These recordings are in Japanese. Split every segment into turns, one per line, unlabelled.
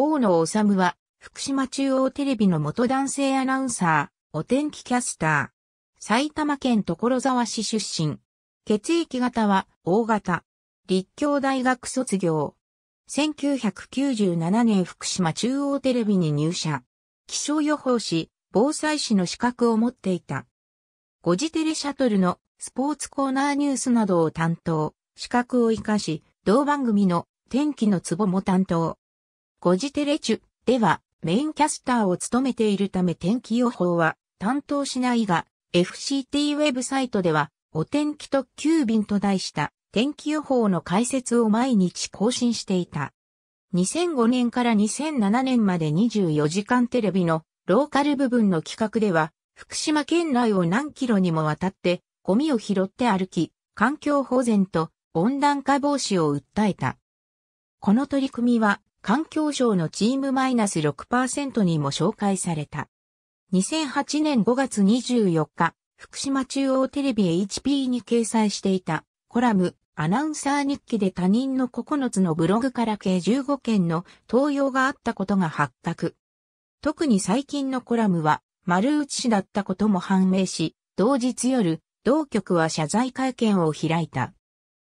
大野治は、福島中央テレビの元男性アナウンサー、お天気キャスター。埼玉県所沢市出身。血液型は、大型。立教大学卒業。1997年福島中央テレビに入社。気象予報士、防災士の資格を持っていた。ゴジテレシャトルのスポーツコーナーニュースなどを担当、資格を活かし、同番組の天気の壺も担当。ゴジテレチュではメインキャスターを務めているため天気予報は担当しないが FCT ウェブサイトではお天気特急便と題した天気予報の解説を毎日更新していた。2005年から2007年まで24時間テレビのローカル部分の企画では福島県内を何キロにもわたってゴミを拾って歩き環境保全と温暖化防止を訴えた。この取り組みは環境省のチームマイナス6%にも紹介された。2008年5月24日、福島中央テレビ HP に掲載していたコラム、アナウンサー日記で他人の9つのブログから計15件の投用があったことが発覚。特に最近のコラムは丸内氏だったことも判明し、同日夜、同局は謝罪会見を開いた。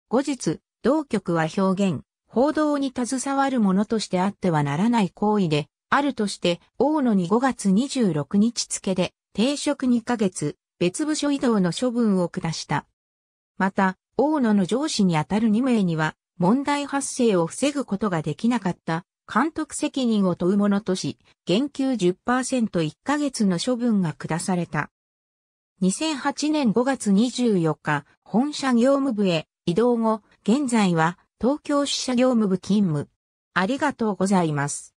後日、同局は表現、報道に携わる者としてあってはならない行為で、あるとして、大野に5月26日付で、停職2ヶ月、別部署移動の処分を下した。また、大野の上司にあたる2名には、問題発生を防ぐことができなかった、監督責任を問うものとし、減給 10%1 ヶ月の処分が下された。2008年5月24日、本社業務部へ移動後、現在は東京支社業務部勤務。ありがとうございます。